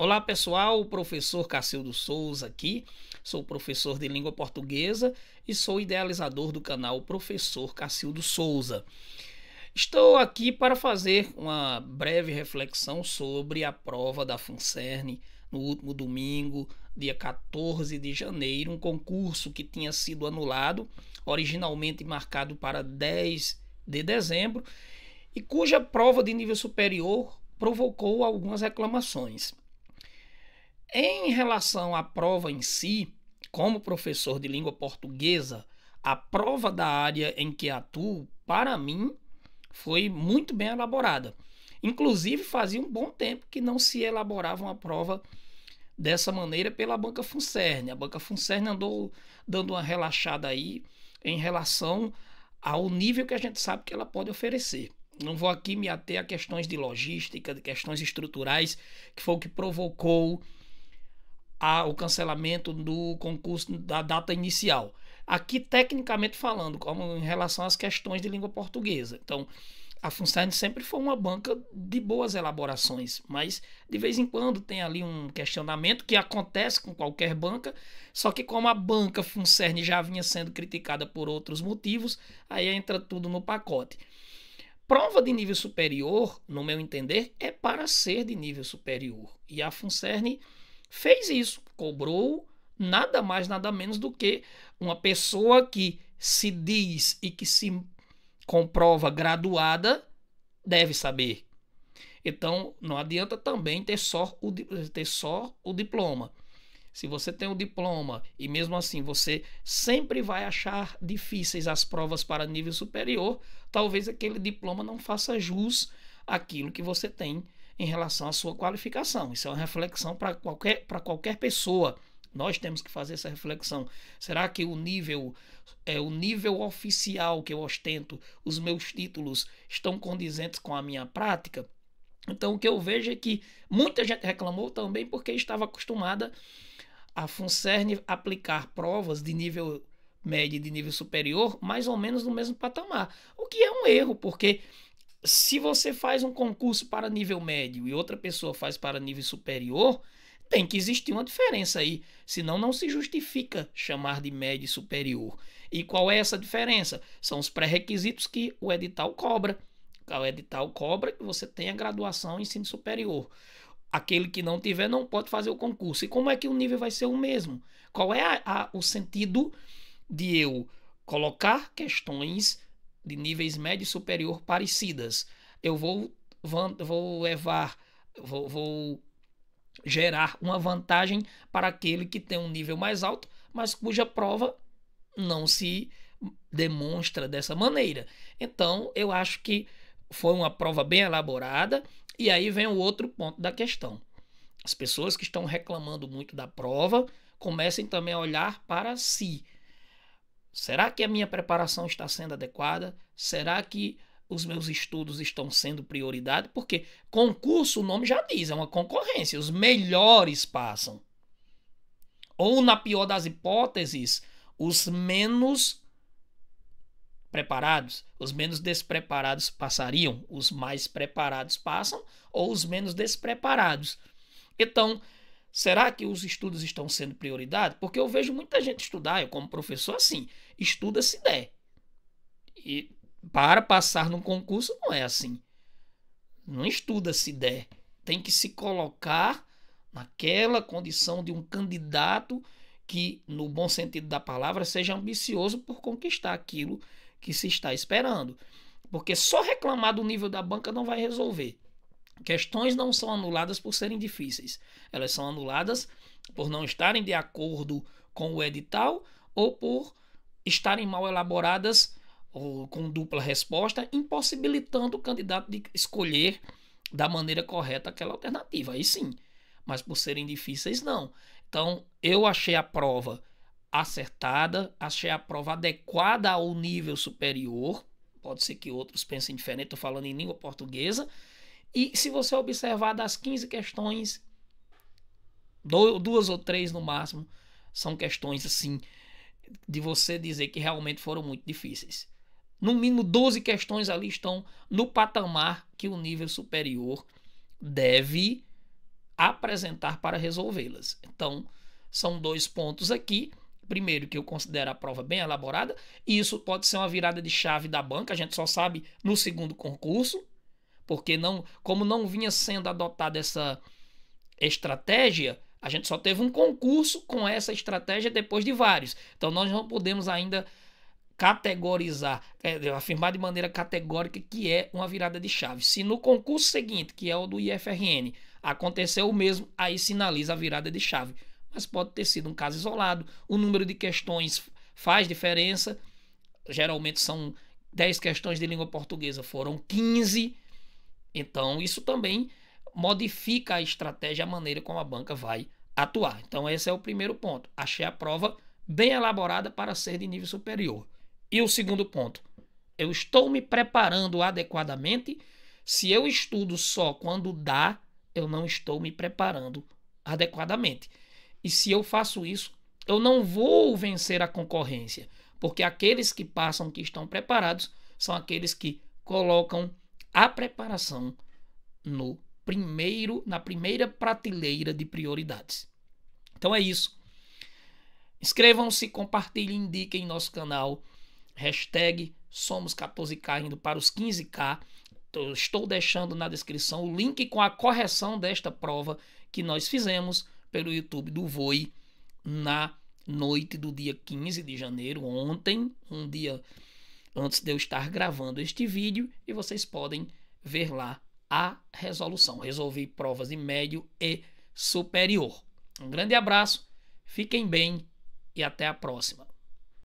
Olá pessoal, o professor Cacildo Souza aqui. Sou professor de língua portuguesa e sou idealizador do canal Professor Cacildo Souza. Estou aqui para fazer uma breve reflexão sobre a prova da FUNCERN no último domingo, dia 14 de janeiro, um concurso que tinha sido anulado, originalmente marcado para 10 de dezembro, e cuja prova de nível superior provocou algumas reclamações. Em relação à prova em si, como professor de língua portuguesa, a prova da área em que atuo, para mim, foi muito bem elaborada. Inclusive, fazia um bom tempo que não se elaborava uma prova dessa maneira pela Banca Funcern. A Banca Funcern andou dando uma relaxada aí em relação ao nível que a gente sabe que ela pode oferecer. Não vou aqui me ater a questões de logística, de questões estruturais, que foi o que provocou a, o cancelamento do concurso da data inicial. Aqui, tecnicamente falando, como em relação às questões de língua portuguesa. Então, a Funcern sempre foi uma banca de boas elaborações, mas de vez em quando tem ali um questionamento que acontece com qualquer banca, só que como a banca Funcern já vinha sendo criticada por outros motivos, aí entra tudo no pacote. Prova de nível superior, no meu entender, é para ser de nível superior. E a Funcern fez isso, cobrou nada mais, nada menos do que uma pessoa que se diz e que se comprova graduada deve saber. Então, não adianta também ter só o, ter só o diploma. Se você tem o um diploma e mesmo assim você sempre vai achar difíceis as provas para nível superior, talvez aquele diploma não faça jus àquilo que você tem em relação à sua qualificação. Isso é uma reflexão para qualquer, qualquer pessoa. Nós temos que fazer essa reflexão. Será que o nível é o nível oficial que eu ostento, os meus títulos estão condizentes com a minha prática? Então o que eu vejo é que muita gente reclamou também porque estava acostumada a Funcern aplicar provas de nível médio e de nível superior mais ou menos no mesmo patamar, o que é um erro, porque se você faz um concurso para nível médio e outra pessoa faz para nível superior, tem que existir uma diferença aí, senão não se justifica chamar de médio e superior. E qual é essa diferença? São os pré-requisitos que o edital cobra. O edital cobra que você tenha graduação em ensino superior. Aquele que não tiver não pode fazer o concurso. E como é que o nível vai ser o mesmo? Qual é a, a, o sentido de eu colocar questões de níveis médio e superior parecidas. Eu vou, vou levar, vou, vou gerar uma vantagem para aquele que tem um nível mais alto, mas cuja prova não se demonstra dessa maneira. Então, eu acho que foi uma prova bem elaborada, e aí vem o outro ponto da questão. As pessoas que estão reclamando muito da prova comecem também a olhar para si. Será que a minha preparação está sendo adequada? Será que os meus estudos estão sendo prioridade? Porque concurso, o nome já diz, é uma concorrência. Os melhores passam. Ou, na pior das hipóteses, os menos preparados, os menos despreparados passariam, os mais preparados passam, ou os menos despreparados. Então, Será que os estudos estão sendo prioridade? Porque eu vejo muita gente estudar, eu como professor assim, estuda se der. E para passar num concurso não é assim. Não estuda se der. Tem que se colocar naquela condição de um candidato que, no bom sentido da palavra, seja ambicioso por conquistar aquilo que se está esperando. Porque só reclamar do nível da banca não vai resolver. Questões não são anuladas por serem difíceis, elas são anuladas por não estarem de acordo com o edital ou por estarem mal elaboradas ou com dupla resposta, impossibilitando o candidato de escolher da maneira correta aquela alternativa. Aí sim, mas por serem difíceis, não. Então, eu achei a prova acertada, achei a prova adequada ao nível superior. Pode ser que outros pensem diferente, estou falando em língua portuguesa. E se você observar das 15 questões, duas ou três no máximo, são questões assim de você dizer que realmente foram muito difíceis. No mínimo 12 questões ali estão no patamar que o nível superior deve apresentar para resolvê-las. Então, são dois pontos aqui. Primeiro, que eu considero a prova bem elaborada, e isso pode ser uma virada de chave da banca, a gente só sabe no segundo concurso, porque não, como não vinha sendo adotada essa estratégia, a gente só teve um concurso com essa estratégia depois de vários. Então nós não podemos ainda categorizar, é, afirmar de maneira categórica que é uma virada de chave. Se no concurso seguinte, que é o do IFRN, aconteceu o mesmo, aí sinaliza a virada de chave. Mas pode ter sido um caso isolado, o número de questões faz diferença. Geralmente são 10 questões de língua portuguesa, foram 15 então, isso também modifica a estratégia, a maneira como a banca vai atuar. Então, esse é o primeiro ponto. Achei a prova bem elaborada para ser de nível superior. E o segundo ponto, eu estou me preparando adequadamente. Se eu estudo só quando dá, eu não estou me preparando adequadamente. E se eu faço isso, eu não vou vencer a concorrência, porque aqueles que passam que estão preparados são aqueles que colocam a preparação no primeiro, na primeira prateleira de prioridades. Então é isso. Inscrevam-se, compartilhem, indiquem nosso canal. Hashtag somos 14K indo para os 15K. estou deixando na descrição o link com a correção desta prova que nós fizemos pelo YouTube do Voi na noite do dia 15 de janeiro, ontem, um dia antes de eu estar gravando este vídeo e vocês podem ver lá a resolução. Resolvi provas de médio e superior. Um grande abraço, fiquem bem e até a próxima.